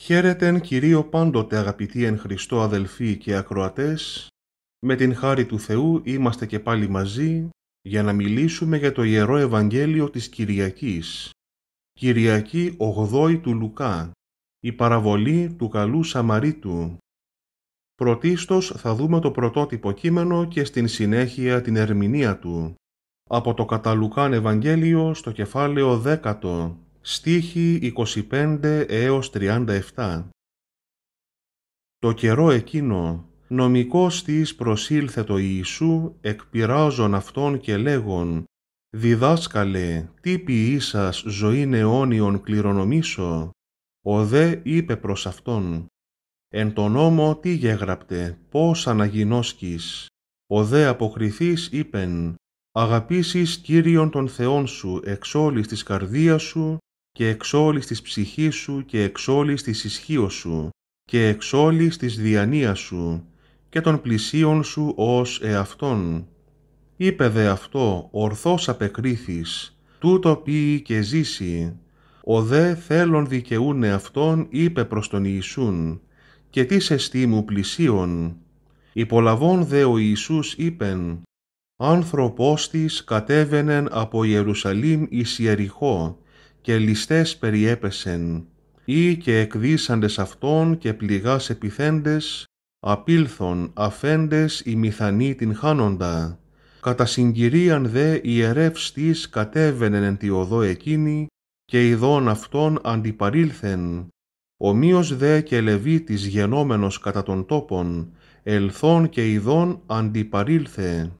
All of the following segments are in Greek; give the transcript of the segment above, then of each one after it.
Χαίρετε εν Κυρίω πάντοτε αγαπητοί εν Χριστώ αδελφοί και ακροατές, με την χάρη του Θεού είμαστε και πάλι μαζί για να μιλήσουμε για το Ιερό Ευαγγέλιο της Κυριακής, Κυριακή 8 Η παραβολή του Λουκά, η παραβολή του καλού Σαμαρίτου. Πρωτίστως θα δούμε το πρωτότυπο κείμενο και στην συνέχεια την ερμηνεία του. Από το καταλούκαν Ευαγγέλιο στο κεφάλαιο 10. Στίχοι 25 έως 37. Το καιρό εκείνο, νομικός της προσήλθε το Ιησού, εκπειράζον αυτόν και λέγον, «Διδάσκαλε, τι ποιήσας ζωή αιώνιον κληρονομήσω» Ο δε είπε προς αυτόν, «Εν τον νόμο τι γέγραπτε, πώς αναγινώσκεις» Ο δε αποκριθής είπεν, «Αγαπήσεις Κύριον τον Θεόν σου εξ όλης της καρδίας σου και εξ όλης της ψυχής σου και εξ όλης της ισχύος σου και εξ όλης της διανοίας σου και των πλησίων σου ως εαυτόν. Είπε δε αυτό, ορθώς απεκρίθης, τούτο πει και ζήσει. Ο δε θέλων δικαιούνε αυτόν, είπε προς τον Ιησούν, και τι εστί μου πλησίων Υπολαβών δε ο Ιησούς είπεν, άνθρωπος της κατέβαινεν από Ιερουσαλήμ εις Ιεριχώ και ληστές περιέπεσεν, ή και εκδίσαντες αυτών και πληγάς επιθέντες, απήλθον αφέντες η μηθανοί την χάνοντα. Κατά συγκυρίαν δε ιερεύς της κατέβαινεν εν τη οδό εκείνη, και ειδών αυτών αντιπαρήλθεν. Ομοίως δε και λεβίτης γενόμενος κατά των τόπων, ελθών και ειδών αντιπαρήλθε.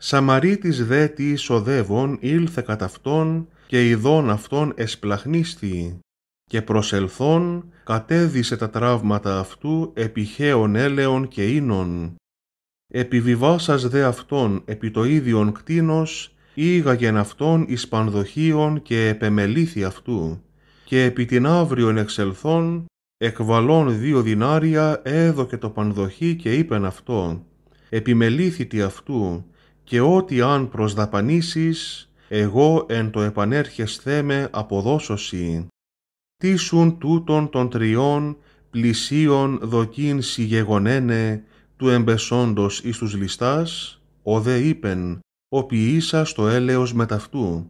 Σαμαρίτης δε τη οδεύων ήλθε κατά αυτόν, και ειδών αυτών εσπλαχνίστη και προσελθών κατέδισε τα τραύματα αυτού επιχαίων έλεων και ίνων. Επιβιβάσας δε αυτόν επί το ίδιον κτίνος, ήγαγεν αυτόν εις πανδοχείων και επεμελήθη αυτού, και επί την αύριον εξελθών εκβαλών δύο δινάρια έδωκε το πανδοχή και είπεν αυτό, επιμελήθητη αυτού, και ό,τι αν προσδαπανήσεις, εγώ εν το επανέρχεσθέ με αποδώσωση. Τίσουν τούτων των τριών πλησίων δοκίν γεγονένε του εμπεσόντος εις τους ληστάς, ο δε είπεν, ο ποιήσας το έλεος μεταυτού.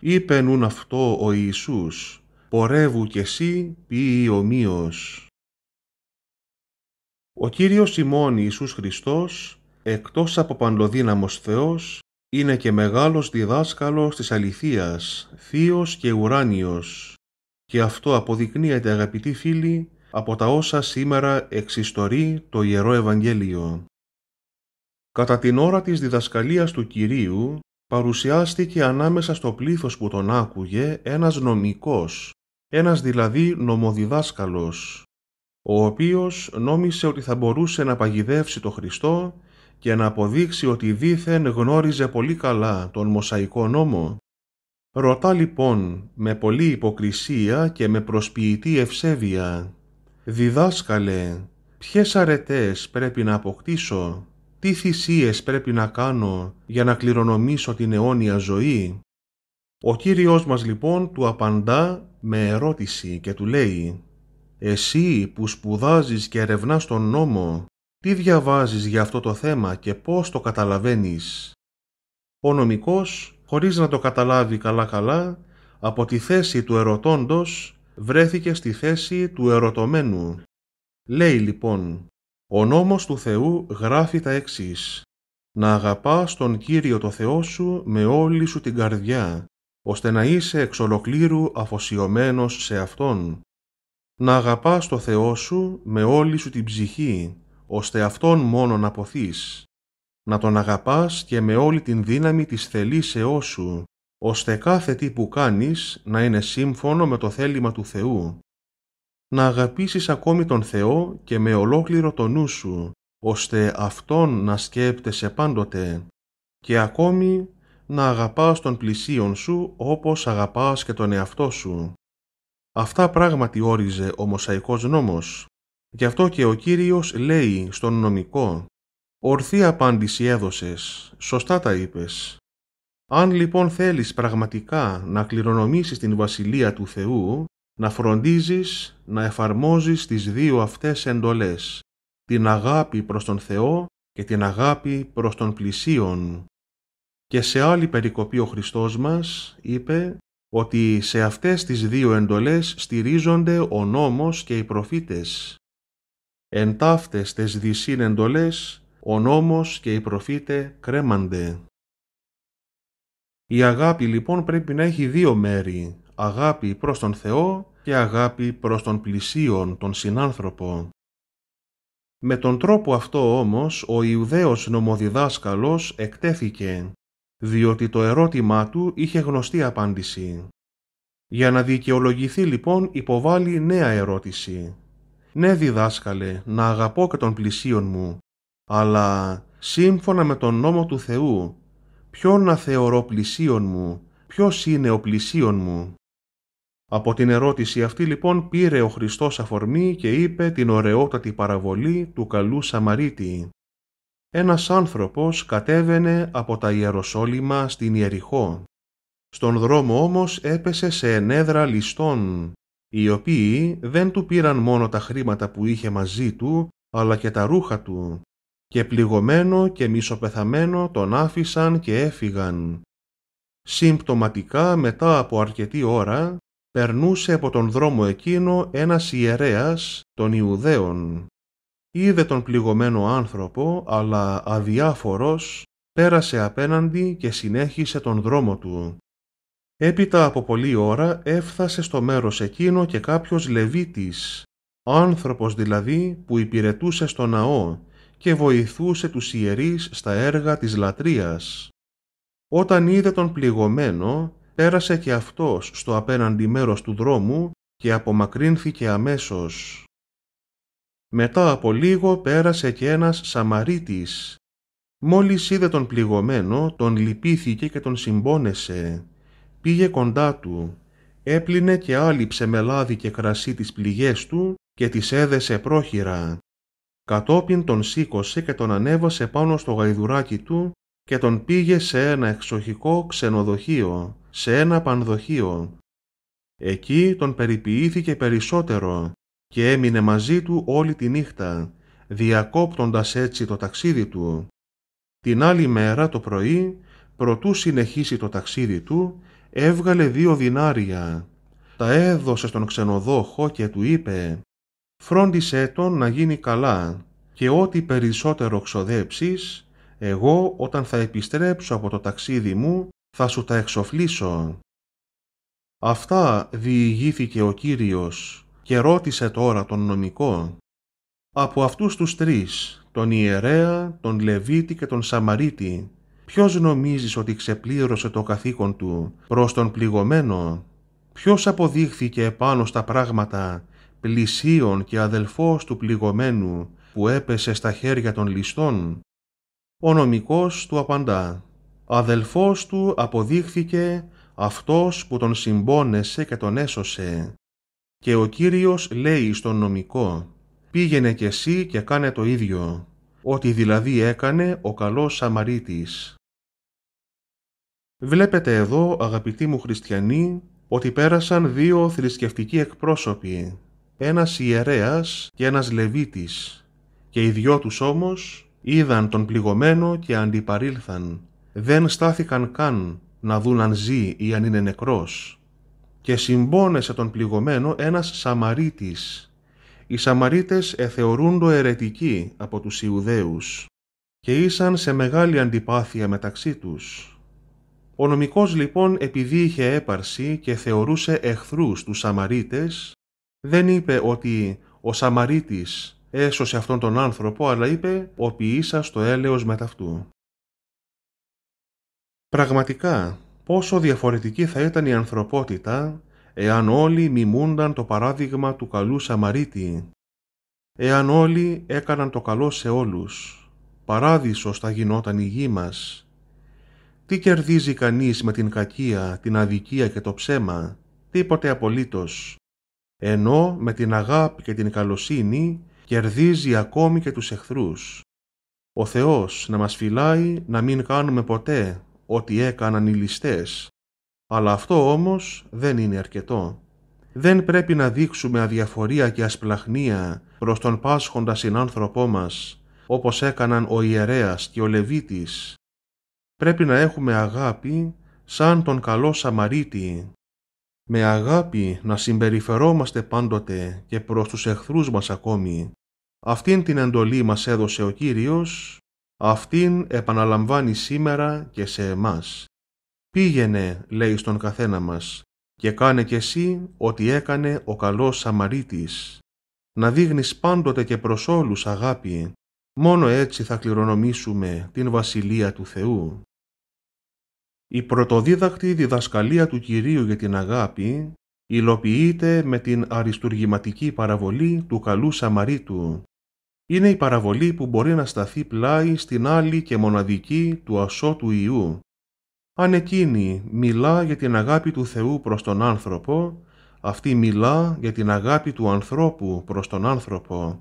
Είπεν ουν αυτό ο Ιησούς, πορεύου κι εσύ ποιοι ομοίως. Ο Κύριος ημών Ιησούς Χριστός, εκτός από παντοδύναμος Θεός, είναι και μεγάλος διδάσκαλος της αληθείας, θείος και ουράνιος. Και αυτό αποδεικνύεται αγαπητοί φίλοι από τα όσα σήμερα εξιστορεί το Ιερό Ευαγγέλιο. Κατά την ώρα της διδασκαλίας του Κυρίου παρουσιάστηκε ανάμεσα στο πλήθος που τον άκουγε ένας νομικός, ένας δηλαδή νομοδιδάσκαλος, ο οποίος νόμισε ότι θα μπορούσε να παγιδεύσει το Χριστό και να αποδείξει ότι δήθεν γνώριζε πολύ καλά τον Μωσαϊκό νόμο. Ρωτά λοιπόν με πολλή υποκρισία και με προσποιητή ευσέβεια «Διδάσκαλε, ποιες αρετές πρέπει να αποκτήσω, τι θυσίες πρέπει να κάνω για να κληρονομήσω την αιώνια ζωή». Ο Κύριος μας λοιπόν του απαντά με ερώτηση και του λέει «Εσύ που σπουδάζεις και ερευνάς τον νόμο, τι διαβάζεις για αυτό το θέμα και πώς το καταλαβαίνεις. Ο νομικός, χωρίς να το καταλάβει καλά-καλά, από τη θέση του ερωτώντος βρέθηκε στη θέση του ερωτωμένου. Λέει λοιπόν, ο νόμος του Θεού γράφει τα έξις. Να αγαπάς τον Κύριο το Θεό σου με όλη σου την καρδιά, ώστε να είσαι εξ ολοκλήρου αφοσιωμένος σε Αυτόν. Να αγαπάς το Θεό σου με όλη σου την ψυχή, ώστε αυτόν μόνο να ποθείς, να τον αγαπάς και με όλη την δύναμη της θελήσεώς σου, ώστε κάθε τι που κάνεις να είναι σύμφωνο με το θέλημα του Θεού. Να αγαπήσεις ακόμη τον Θεό και με ολόκληρο το νου σου, ώστε Αυτόν να σκέπτεσαι πάντοτε και ακόμη να αγαπάς τον πλησίον σου όπως αγαπάς και τον εαυτό σου. Αυτά πράγματι όριζε ο Μωσαϊκός νόμος Γι' αυτό και ο Κύριος λέει στον νομικό «Ορθή απάντηση έδωσες, σωστά τα είπες». Αν λοιπόν θέλεις πραγματικά να κληρονομήσεις την Βασιλεία του Θεού, να φροντίζεις να εφαρμόζεις τις δύο αυτές εντολές, την αγάπη προς τον Θεό και την αγάπη προς τον πλησίον. Και σε άλλη περικοπή ο Χριστός μας είπε ότι σε αυτές τις δύο εντολές στηρίζονται ο νόμος και οι προφήτες. Εν ταύτες τες δυσύν εντολές, ο νόμος και οι προφήτε κρέμανται. Η αγάπη λοιπόν πρέπει να έχει δύο μέρη, αγάπη προς τον Θεό και αγάπη προς τον πλησίον, τον συνάνθρωπο. Με τον τρόπο αυτό όμως ο Ιουδαίος νομοδιδάσκαλος εκτέθηκε, διότι το ερώτημά του είχε γνωστή απάντηση. Για να δικαιολογηθεί λοιπόν υποβάλλει νέα ερώτηση. Ναι, διδάσκαλε, να αγαπώ και τον πλησίον μου, αλλά σύμφωνα με τον νόμο του Θεού, ποιον να θεωρώ πλησίον μου, ποιος είναι ο πλησίον μου. Από την ερώτηση αυτή λοιπόν πήρε ο Χριστός αφορμή και είπε την ωραιότατη παραβολή του καλού Σαμαρίτη. Ένας άνθρωπος κατέβαινε από τα Ιεροσόλυμα στην Ιεριχώ. Στον δρόμο όμως έπεσε σε ενέδρα ληστών οι οποίοι δεν του πήραν μόνο τα χρήματα που είχε μαζί του, αλλά και τα ρούχα του, και πληγωμένο και μισοπεθαμένο τον άφησαν και έφυγαν. Συμπτωματικά μετά από αρκετή ώρα, περνούσε από τον δρόμο εκείνο ένας ιερέας των Ιουδαίων. Είδε τον πληγωμένο άνθρωπο, αλλά αδιάφορος, πέρασε απέναντι και συνέχισε τον δρόμο του. Έπειτα από πολλή ώρα έφθασε στο μέρος εκείνο και κάποιος Λεβίτης, άνθρωπος δηλαδή που υπηρετούσε στο ναό και βοηθούσε τους ιερείς στα έργα της λατρείας. Όταν είδε τον πληγωμένο, πέρασε και αυτός στο απέναντι μέρος του δρόμου και απομακρύνθηκε αμέσως. Μετά από λίγο πέρασε και ένας Σαμαρίτης. Μόλις είδε τον πληγωμένο, τον λυπήθηκε και τον συμπόνεσε πήγε κοντά του, έπλυνε και άλυψε με λάδι και κρασί τις πληγές του και τις έδεσε πρόχειρα. Κατόπιν τον σήκωσε και τον ανέβασε πάνω στο γαϊδουράκι του και τον πήγε σε ένα εξοχικό ξενοδοχείο, σε ένα πανδοχείο. Εκεί τον περιποιήθηκε περισσότερο και έμεινε μαζί του όλη τη νύχτα, διακόπτοντας έτσι το ταξίδι του. Την άλλη μέρα το πρωί, προτού συνεχίσει το ταξίδι του, έβγαλε δύο δινάρια. Τα έδωσε στον ξενοδόχο και του είπε «Φρόντισέ τον να γίνει καλά και ό,τι περισσότερο ξοδέψεις, εγώ όταν θα επιστρέψω από το ταξίδι μου θα σου τα εξοφλήσω». Αυτά διηγήθηκε ο Κύριος και ρώτησε τώρα τον νομικό. Από αυτούς τους τρεις, τον ιερέα, τον Λεβίτη και τον Σαμαρίτη, Ποιος νομίζεις ότι ξεπλήρωσε το καθήκον του προς τον πληγωμένο. Ποιος αποδείχθηκε επάνω στα πράγματα πλησίων και αδελφός του πληγωμένου που έπεσε στα χέρια των ληστών. Ο νομικός του απαντά. Αδελφός του αποδείχθηκε αυτός που τον συμπόνεσε και τον έσωσε. Και ο Κύριος λέει στον νομικό «Πήγαινε κι εσύ και κάνε το ίδιο» ότι δηλαδή έκανε ο καλός Σαμαρίτης. Βλέπετε εδώ, αγαπητοί μου χριστιανοί, ότι πέρασαν δύο θρησκευτικοί εκπρόσωποι, ένας ιερέας και ένας λεβίτης, και οι δυο τους όμως είδαν τον πληγωμένο και αντιπαρήλθαν. Δεν στάθηκαν καν να δουν αν ζει ή αν είναι νεκρός. Και συμπόνεσε τον πληγωμένο ένας Σαμαρίτης, οι Σαμαρίτες το ερετικοί από τους Ιουδαίους και ήσαν σε μεγάλη αντιπάθεια μεταξύ τους. Ο νομικός λοιπόν επειδή είχε έπαρση και θεωρούσε εχθρούς τους Σαμαρίτες, δεν είπε ότι ο Σαμαρίτης έσωσε αυτόν τον άνθρωπο, αλλά είπε «Ο ποιήσας στο έλεος αυτού. Πραγματικά, πόσο διαφορετική θα ήταν η ανθρωπότητα εάν όλοι μιμούνταν το παράδειγμα του καλού Σαμαρίτη, εάν όλοι έκαναν το καλό σε όλους, παράδεισος θα γινόταν η γη μας. Τι κερδίζει κανείς με την κακία, την αδικία και το ψέμα, τίποτε απολύτως. Ενώ με την αγάπη και την καλοσύνη κερδίζει ακόμη και τους εχθρούς. Ο Θεός να μας φυλάει να μην κάνουμε ποτέ ό,τι έκαναν οι ληστές, αλλά αυτό όμως δεν είναι αρκετό. Δεν πρέπει να δείξουμε αδιαφορία και ασπλαχνία προς τον πάσχοντα συνάνθρωπό μας, όπως έκαναν ο ιερέας και ο Λεβίτης. Πρέπει να έχουμε αγάπη σαν τον καλό Σαμαρίτη. Με αγάπη να συμπεριφερόμαστε πάντοτε και προς τους εχθρούς μας ακόμη. Αυτήν την εντολή μας έδωσε ο Κύριος, αυτήν επαναλαμβάνει σήμερα και σε εμάς. «Πήγαινε», λέει στον καθένα μας, «και κάνε κι εσύ ό,τι έκανε ο καλός Σαμαρίτης. Να δείχνεις πάντοτε και προς όλους αγάπη, μόνο έτσι θα κληρονομήσουμε την Βασιλεία του Θεού». Η πρωτοδίδακτη διδασκαλία του Κυρίου για την αγάπη υλοποιείται με την αριστουργηματική παραβολή του καλού Σαμαρίτου. Είναι η παραβολή που μπορεί να σταθεί πλάι στην άλλη και μοναδική του ασώτου Ιού, αν εκείνη μιλά για την αγάπη του Θεού προς τον άνθρωπο, αυτή μιλά για την αγάπη του ανθρώπου προς τον άνθρωπο.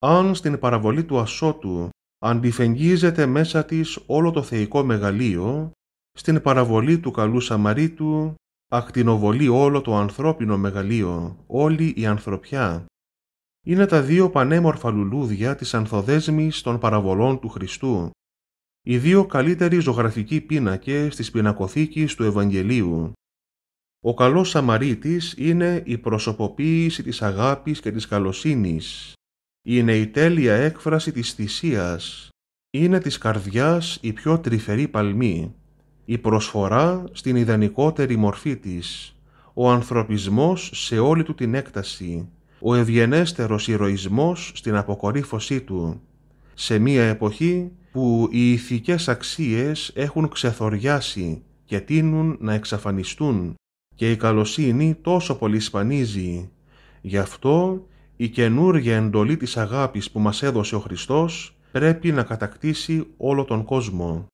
Αν στην παραβολή του ασώτου αντιφεγγίζεται μέσα της όλο το θεϊκό μεγαλείο, στην παραβολή του καλού Σαμαρίτου ακτινοβολεί όλο το ανθρώπινο μεγαλείο, όλη η ανθρωπιά. Είναι τα δύο πανέμορφα λουλούδια της ανθοδέσμης των παραβολών του Χριστού οι δύο καλύτεροι ζωγραφικοί πίνακες της πινακοθήκης του Ευαγγελίου. Ο καλός Σαμαρίτης είναι η προσωποποίηση της αγάπης και της καλοσύνης. Είναι η τέλεια έκφραση της θυσίας. Είναι της καρδιάς η πιο τρυφερή παλμή. Η προσφορά στην ιδανικότερη μορφή της. Ο ανθρωπισμός σε όλη του την έκταση. Ο ευγενέστερος ηρωισμός στην αποκορύφωσή του. Σε μία εποχή που οι ηθικές αξίες έχουν ξεθοριάσει και τείνουν να εξαφανιστούν και η καλοσύνη τόσο πολύ σπανίζει. Γι' αυτό η καινούργια εντολή της αγάπης που μας έδωσε ο Χριστός πρέπει να κατακτήσει όλο τον κόσμο.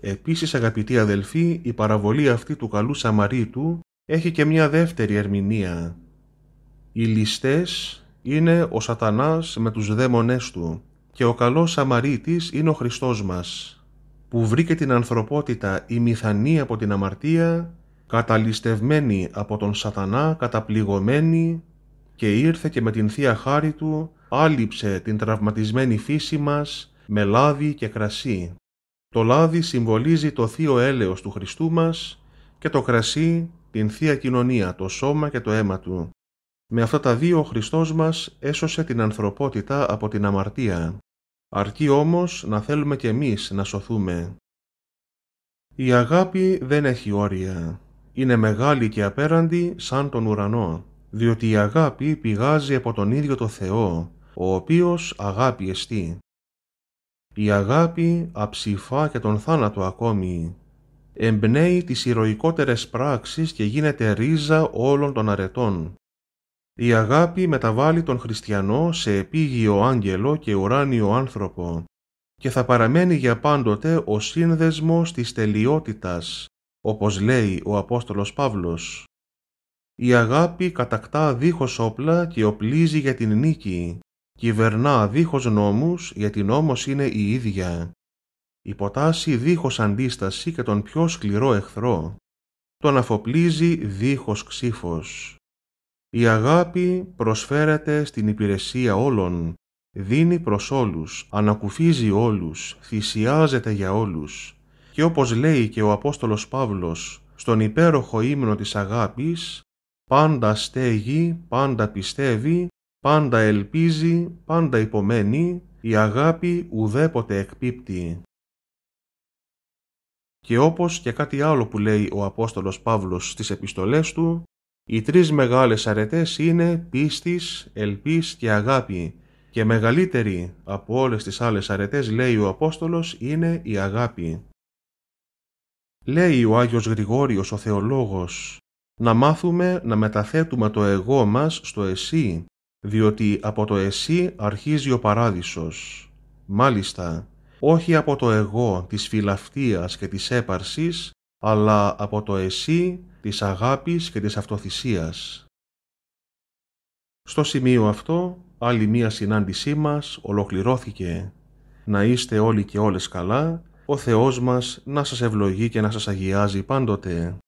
Επίσης αγαπητοί αδελφοί, η παραβολή αυτή του καλού Σαμαρίτου έχει και μια δεύτερη ερμηνεία. Οι ληστές είναι ο σατανάς με τους δαίμονές του και ο καλός Σαμαρίτης είναι ο Χριστός μας, που βρήκε την ανθρωπότητα ημιθανή από την αμαρτία, καταλυστευμένη από τον σατανά, καταπληγωμένη και ήρθε και με την Θεία Χάρη Του άλυψε την τραυματισμένη φύση μας με λάδι και κρασί. Το λάδι συμβολίζει το θείο έλεος του Χριστού μας και το κρασί την Θεία Κοινωνία, το σώμα και το αίμα Του. Με αυτά τα δύο ο Χριστός μας έσωσε την ανθρωπότητα από την αμαρτία αρκεί όμως να θέλουμε κι εμείς να σωθούμε. Η αγάπη δεν έχει όρια. Είναι μεγάλη και απέραντη σαν τον ουρανό, διότι η αγάπη πηγάζει από τον ίδιο το Θεό, ο οποίος αγάπη εστί. Η αγάπη αψηφά και τον θάνατο ακόμη. Εμπνέει τις ηρωικότερες πράξεις και γίνεται ρίζα όλων των αρετών. Η αγάπη μεταβάλλει τον χριστιανό σε επίγειο άγγελο και ουράνιο άνθρωπο και θα παραμένει για πάντοτε ο σύνδεσμος της τελειότητας, όπως λέει ο Απόστολος Παύλος. Η αγάπη κατακτά δίχως όπλα και οπλίζει για την νίκη, κυβερνά δίχως νόμους γιατί νόμος είναι η ίδια. Υποτάσσει δίχως αντίσταση και τον πιο σκληρό εχθρό. Τον αφοπλίζει δίχως ξύφος. Η αγάπη προσφέρεται στην υπηρεσία όλων, δίνει προς όλους, ανακουφίζει όλους, θυσιάζεται για όλους. Και όπως λέει και ο Απόστολος Παύλος στον υπέροχο ύμνο της αγάπης, πάντα στέγει, πάντα πιστεύει, πάντα ελπίζει, πάντα υπομένει, η αγάπη ουδέποτε εκπίπτει. Και όπως και κάτι άλλο που λέει ο Απόστολος Παύλος στις επιστολές του, οι τρεις μεγάλες αρετές είναι πίστης, ελπίς και αγάπη και μεγαλύτερη από όλες τις άλλες αρετές, λέει ο Απόστολος, είναι η αγάπη. Λέει ο Άγιος Γρηγόριος ο Θεολόγος να μάθουμε να μεταθέτουμε το εγώ μας στο εσύ, διότι από το εσύ αρχίζει ο παράδεισος. Μάλιστα, όχι από το εγώ της φιλαυτίας και της έπαρσης, αλλά από το εσύ της αγάπης και της αυτοθυσίας. Στο σημείο αυτό, άλλη μία συνάντησή μας ολοκληρώθηκε. Να είστε όλοι και όλες καλά, ο Θεός μας να σας ευλογεί και να σας αγιάζει πάντοτε.